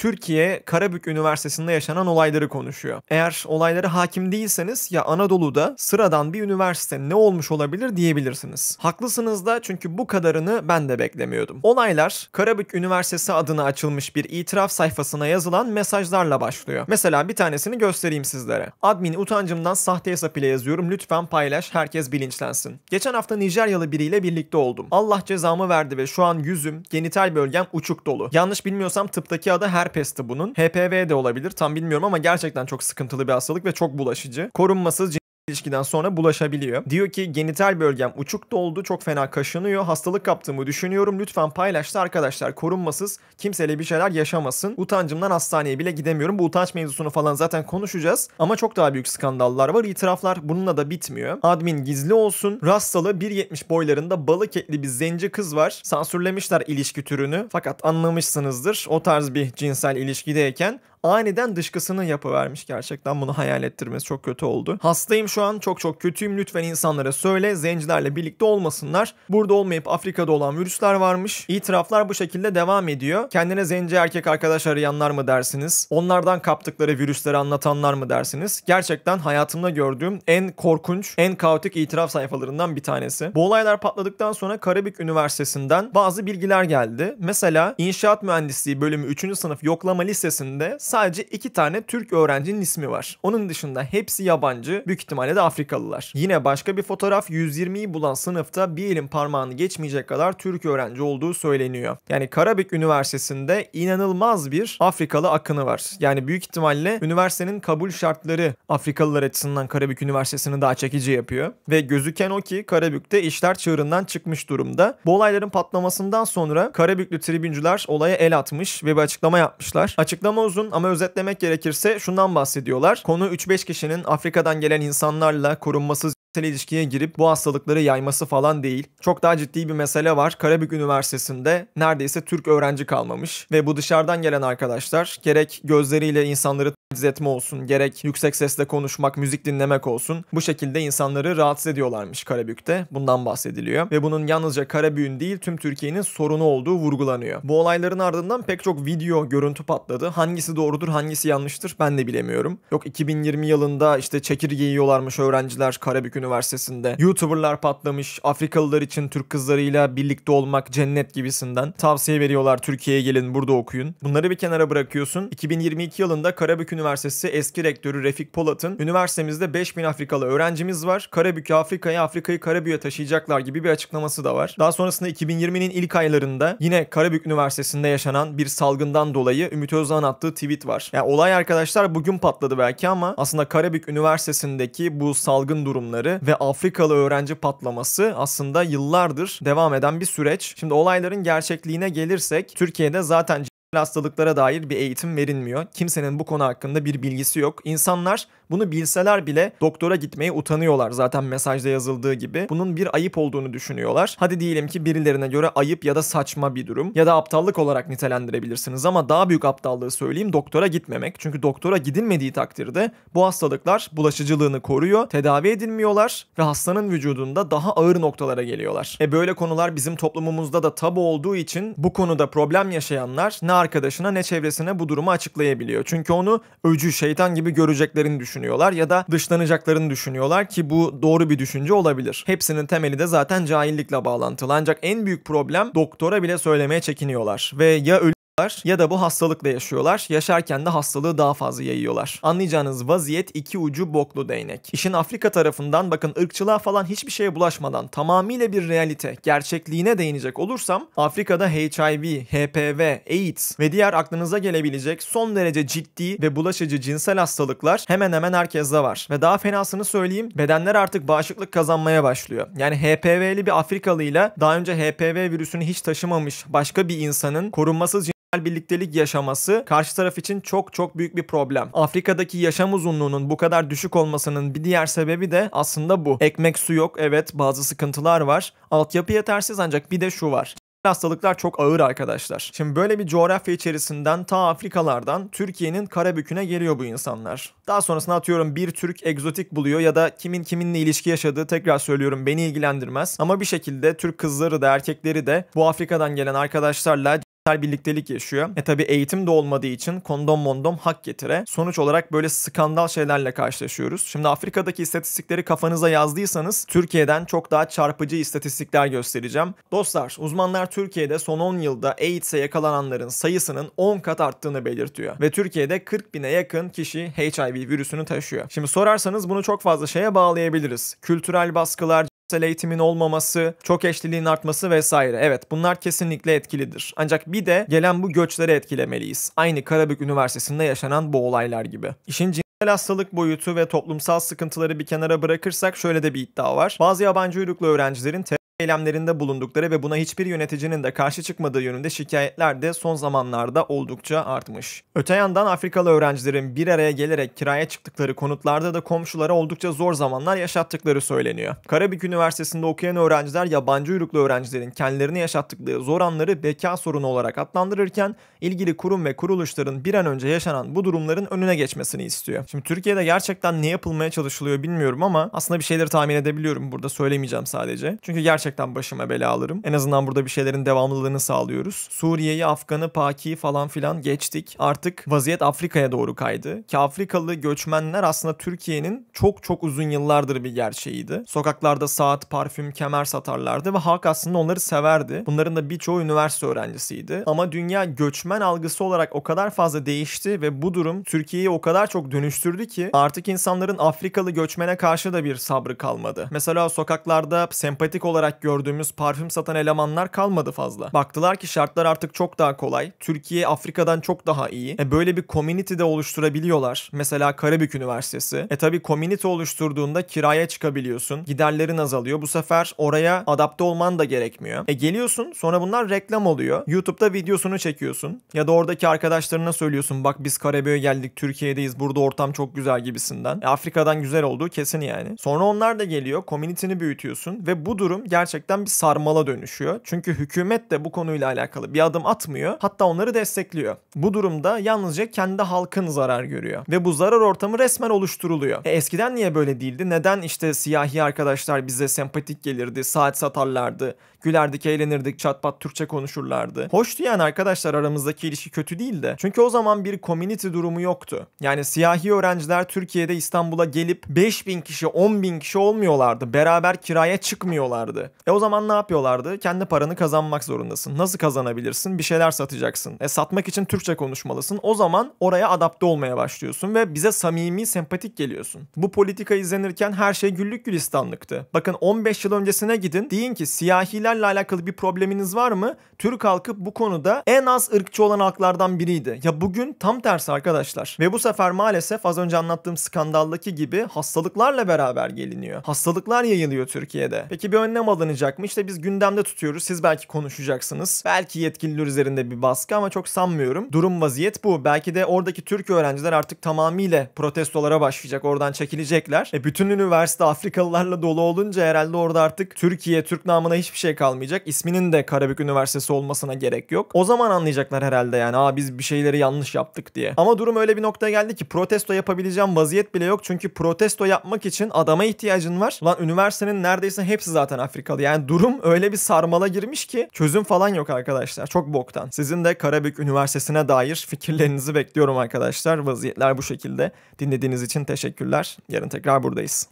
Türkiye Karabük Üniversitesi'nde yaşanan olayları konuşuyor. Eğer olayları hakim değilseniz ya Anadolu'da sıradan bir üniversite ne olmuş olabilir diyebilirsiniz. Haklısınız da çünkü bu kadarını ben de beklemiyordum. Olaylar Karabük Üniversitesi adına açılmış bir itiraf sayfasına yazılan mesajlarla başlıyor. Mesela bir tanesini göstereyim sizlere. Admin utancımdan sahte hesap ile yazıyorum lütfen paylaş herkes bilinçlensin. Geçen hafta Nijeryalı biriyle birlikte oldum. Allah cezamı verdi ve şu an yüzüm, genital bölgem uçuk dolu. Yanlış bilmiyorsam tıptaki adı her diğer pesti bunun. HPV de olabilir tam bilmiyorum ama gerçekten çok sıkıntılı bir hastalık ve çok bulaşıcı. Korunmasız ilişkiden sonra bulaşabiliyor. Diyor ki genital bölgem uçuk doldu çok fena kaşınıyor hastalık kaptığımı düşünüyorum lütfen paylaştı arkadaşlar korunmasız kimseyle bir şeyler yaşamasın utancımdan hastaneye bile gidemiyorum bu utanç mevzusunu falan zaten konuşacağız ama çok daha büyük skandallar var itiraflar bununla da bitmiyor. Admin gizli olsun rastalı 1.70 boylarında balık etli bir zenci kız var sansürlemişler ilişki türünü fakat anlamışsınızdır o tarz bir cinsel ilişkideyken aniden dışkısını yapıvermiş gerçekten. Bunu hayal ettirmesi çok kötü oldu. Hastayım şu an çok çok kötüyüm lütfen insanlara söyle zencilerle birlikte olmasınlar. Burada olmayıp Afrika'da olan virüsler varmış. İtiraflar bu şekilde devam ediyor. Kendine zenci erkek arkadaş arayanlar mı dersiniz? Onlardan kaptıkları virüsleri anlatanlar mı dersiniz? Gerçekten hayatımda gördüğüm en korkunç, en kaotik itiraf sayfalarından bir tanesi. Bu olaylar patladıktan sonra Karabük Üniversitesi'nden bazı bilgiler geldi. Mesela inşaat mühendisliği bölümü 3. sınıf yoklama listesinde sadece iki tane Türk öğrencinin ismi var. Onun dışında hepsi yabancı, büyük ihtimalle de Afrikalılar. Yine başka bir fotoğraf 120'yi bulan sınıfta bir elin parmağını geçmeyecek kadar Türk öğrenci olduğu söyleniyor. Yani Karabük Üniversitesi'nde inanılmaz bir Afrikalı akını var. Yani büyük ihtimalle üniversitenin kabul şartları Afrikalılar açısından Karabük Üniversitesi'ni daha çekici yapıyor. Ve gözüken o ki Karabük'te işler çığırından çıkmış durumda. Bu olayların patlamasından sonra Karabüklü tribüncüler olaya el atmış ve bir açıklama yapmışlar. Açıklama uzun ama ama özetlemek gerekirse şundan bahsediyorlar. Konu 3-5 kişinin Afrika'dan gelen insanlarla korunmasız ilişkiye girip bu hastalıkları yayması falan değil. Çok daha ciddi bir mesele var. Karabük Üniversitesi'nde neredeyse Türk öğrenci kalmamış ve bu dışarıdan gelen arkadaşlar gerek gözleriyle insanları taciz etme olsun, gerek yüksek sesle konuşmak, müzik dinlemek olsun bu şekilde insanları rahatsız ediyorlarmış Karabük'te. Bundan bahsediliyor ve bunun yalnızca Karabük'ün değil tüm Türkiye'nin sorunu olduğu vurgulanıyor. Bu olayların ardından pek çok video, görüntü patladı. Hangisi doğrudur, hangisi yanlıştır ben de bilemiyorum. Yok 2020 yılında işte çekirge yiyorlarmış öğrenciler Karabük Üniversitesi'nde. YouTuber'lar patlamış, Afrikalılar için Türk kızlarıyla birlikte olmak cennet gibisinden tavsiye veriyorlar Türkiye'ye gelin burada okuyun. Bunları bir kenara bırakıyorsun. 2022 yılında Karabük Üniversitesi eski rektörü Refik Polat'ın üniversitemizde 5000 Afrikalı öğrencimiz var. Karabük'ü Afrika'ya, Afrika'yı Karabük'e taşıyacaklar gibi bir açıklaması da var. Daha sonrasında 2020'nin ilk aylarında yine Karabük Üniversitesi'nde yaşanan bir salgından dolayı Ümit Özdağ'ın attığı tweet var. Yani olay arkadaşlar bugün patladı belki ama aslında Karabük Üniversitesi'ndeki bu salgın durumları gösterileri ve Afrikalı öğrenci patlaması aslında yıllardır devam eden bir süreç. Şimdi olayların gerçekliğine gelirsek Türkiye'de zaten hastalıklara dair bir eğitim verilmiyor. Kimsenin bu konu hakkında bir bilgisi yok. İnsanlar bunu bilseler bile doktora gitmeye utanıyorlar zaten mesajda yazıldığı gibi. Bunun bir ayıp olduğunu düşünüyorlar. Hadi diyelim ki birilerine göre ayıp ya da saçma bir durum ya da aptallık olarak nitelendirebilirsiniz ama daha büyük aptallığı söyleyeyim doktora gitmemek. Çünkü doktora gidilmediği takdirde bu hastalıklar bulaşıcılığını koruyor, tedavi edilmiyorlar ve hastanın vücudunda daha ağır noktalara geliyorlar. E böyle konular bizim toplumumuzda da tabu olduğu için bu konuda problem yaşayanlar ne arkadaşına ne çevresine bu durumu açıklayabiliyor. Çünkü onu öcü, şeytan gibi göreceklerini düşünüyorlar ya da dışlanacaklarını düşünüyorlar ki bu doğru bir düşünce olabilir. Hepsinin temeli de zaten cahillikle bağlantılı. Ancak en büyük problem doktora bile söylemeye çekiniyorlar ve ya ölü yaşıyorlar ya da bu hastalıkla yaşıyorlar. Yaşarken de hastalığı daha fazla yayıyorlar. Anlayacağınız vaziyet iki ucu boklu değnek. İşin Afrika tarafından bakın ırkçılığa falan hiçbir şeye bulaşmadan tamamıyla bir realite, gerçekliğine değinecek olursam Afrika'da HIV, HPV, AIDS ve diğer aklınıza gelebilecek son derece ciddi ve bulaşıcı cinsel hastalıklar hemen hemen herkeste var. Ve daha fenasını söyleyeyim bedenler artık bağışıklık kazanmaya başlıyor. Yani HPV'li bir Afrikalıyla daha önce HPV virüsünü hiç taşımamış başka bir insanın korunmasız birliktelik yaşaması karşı taraf için çok çok büyük bir problem. Afrika'daki yaşam uzunluğunun bu kadar düşük olmasının bir diğer sebebi de aslında bu. Ekmek su yok evet bazı sıkıntılar var. Altyapı yetersiz ancak bir de şu var. Hastalıklar çok ağır arkadaşlar. Şimdi böyle bir coğrafya içerisinden ta Afrikalardan Türkiye'nin Karabük'üne geliyor bu insanlar. Daha sonrasında atıyorum bir Türk egzotik buluyor ya da kimin kiminle ilişki yaşadığı tekrar söylüyorum beni ilgilendirmez. Ama bir şekilde Türk kızları da erkekleri de bu Afrika'dan gelen arkadaşlarla marital birliktelik yaşıyor. E tabi eğitim de olmadığı için kondom mondom hak getire. Sonuç olarak böyle skandal şeylerle karşılaşıyoruz. Şimdi Afrika'daki istatistikleri kafanıza yazdıysanız Türkiye'den çok daha çarpıcı istatistikler göstereceğim. Dostlar uzmanlar Türkiye'de son 10 yılda AIDS'e yakalananların sayısının 10 kat arttığını belirtiyor. Ve Türkiye'de 40 bine yakın kişi HIV virüsünü taşıyor. Şimdi sorarsanız bunu çok fazla şeye bağlayabiliriz. Kültürel baskılar, özel eğitimin olmaması, çok eşliliğin artması vesaire. Evet bunlar kesinlikle etkilidir. Ancak bir de gelen bu göçleri etkilemeliyiz. Aynı Karabük Üniversitesi'nde yaşanan bu olaylar gibi. İşin Mental hastalık boyutu ve toplumsal sıkıntıları bir kenara bırakırsak şöyle de bir iddia var. Bazı yabancı uyruklu öğrencilerin eylemlerinde bulundukları ve buna hiçbir yöneticinin de karşı çıkmadığı yönünde şikayetler de son zamanlarda oldukça artmış. Öte yandan Afrikalı öğrencilerin bir araya gelerek kiraya çıktıkları konutlarda da komşulara oldukça zor zamanlar yaşattıkları söyleniyor. Karabük Üniversitesi'nde okuyan öğrenciler yabancı uyruklu öğrencilerin kendilerini yaşattıkları zor anları beka sorunu olarak adlandırırken ilgili kurum ve kuruluşların bir an önce yaşanan bu durumların önüne geçmesini istiyor. Şimdi Türkiye'de gerçekten ne yapılmaya çalışılıyor bilmiyorum ama aslında bir şeyleri tahmin edebiliyorum burada söylemeyeceğim sadece. Çünkü gerçekten gerçekten başıma bela alırım. En azından burada bir şeylerin devamlılığını sağlıyoruz. Suriye'yi, Afgan'ı, Paki'yi falan filan geçtik. Artık vaziyet Afrika'ya doğru kaydı. Ki Afrikalı göçmenler aslında Türkiye'nin çok çok uzun yıllardır bir gerçeğiydi. Sokaklarda saat, parfüm, kemer satarlardı ve halk aslında onları severdi. Bunların da birçoğu üniversite öğrencisiydi. Ama dünya göçmen algısı olarak o kadar fazla değişti ve bu durum Türkiye'yi o kadar çok dönüştürdü ki artık insanların Afrikalı göçmene karşı da bir sabrı kalmadı. Mesela sokaklarda sempatik olarak gördüğümüz parfüm satan elemanlar kalmadı fazla. Baktılar ki şartlar artık çok daha kolay. Türkiye Afrika'dan çok daha iyi. E böyle bir community de oluşturabiliyorlar. Mesela Karabük Üniversitesi. E tabi community oluşturduğunda kiraya çıkabiliyorsun. Giderlerin azalıyor. Bu sefer oraya adapte olman da gerekmiyor. E geliyorsun sonra bunlar reklam oluyor. YouTube'da videosunu çekiyorsun. Ya da oradaki arkadaşlarına söylüyorsun bak biz Karabük'e geldik Türkiye'deyiz burada ortam çok güzel gibisinden. E Afrika'dan güzel olduğu kesin yani. Sonra onlar da geliyor. Community'ni büyütüyorsun ve bu durum gerçekten gerçekten bir sarmala dönüşüyor. Çünkü hükümet de bu konuyla alakalı bir adım atmıyor. Hatta onları destekliyor. Bu durumda yalnızca kendi halkın zarar görüyor. Ve bu zarar ortamı resmen oluşturuluyor. E, eskiden niye böyle değildi? Neden işte siyahi arkadaşlar bize sempatik gelirdi, saat satarlardı, gülerdik, eğlenirdik, çatpat Türkçe konuşurlardı. Hoş diyen arkadaşlar aramızdaki ilişki kötü değildi Çünkü o zaman bir community durumu yoktu. Yani siyahi öğrenciler Türkiye'de İstanbul'a gelip 5000 kişi, 10 bin kişi olmuyorlardı. Beraber kiraya çıkmıyorlardı. E o zaman ne yapıyorlardı? Kendi paranı kazanmak zorundasın. Nasıl kazanabilirsin? Bir şeyler satacaksın. E satmak için Türkçe konuşmalısın. O zaman oraya adapte olmaya başlıyorsun ve bize samimi, sempatik geliyorsun. Bu politika izlenirken her şey güllük gülistanlıktı. Bakın 15 yıl öncesine gidin. Deyin ki siyahilerle alakalı bir probleminiz var mı? Türk halkı bu konuda en az ırkçı olan halklardan biriydi. Ya bugün tam tersi arkadaşlar. Ve bu sefer maalesef az önce anlattığım skandaldaki gibi hastalıklarla beraber geliniyor. Hastalıklar yayılıyor Türkiye'de. Peki bir önlem alın sağlanacak mı? İşte biz gündemde tutuyoruz. Siz belki konuşacaksınız. Belki yetkililer üzerinde bir baskı ama çok sanmıyorum. Durum vaziyet bu. Belki de oradaki Türk öğrenciler artık tamamıyla protestolara başlayacak. Oradan çekilecekler. E bütün üniversite Afrikalılarla dolu olunca herhalde orada artık Türkiye, Türk namına hiçbir şey kalmayacak. İsminin de Karabük Üniversitesi olmasına gerek yok. O zaman anlayacaklar herhalde yani. Aa biz bir şeyleri yanlış yaptık diye. Ama durum öyle bir noktaya geldi ki protesto yapabileceğim vaziyet bile yok. Çünkü protesto yapmak için adama ihtiyacın var. Lan üniversitenin neredeyse hepsi zaten Afrika alakalı. Yani durum öyle bir sarmala girmiş ki çözüm falan yok arkadaşlar. Çok boktan. Sizin de Karabük Üniversitesi'ne dair fikirlerinizi bekliyorum arkadaşlar. Vaziyetler bu şekilde. Dinlediğiniz için teşekkürler. Yarın tekrar buradayız.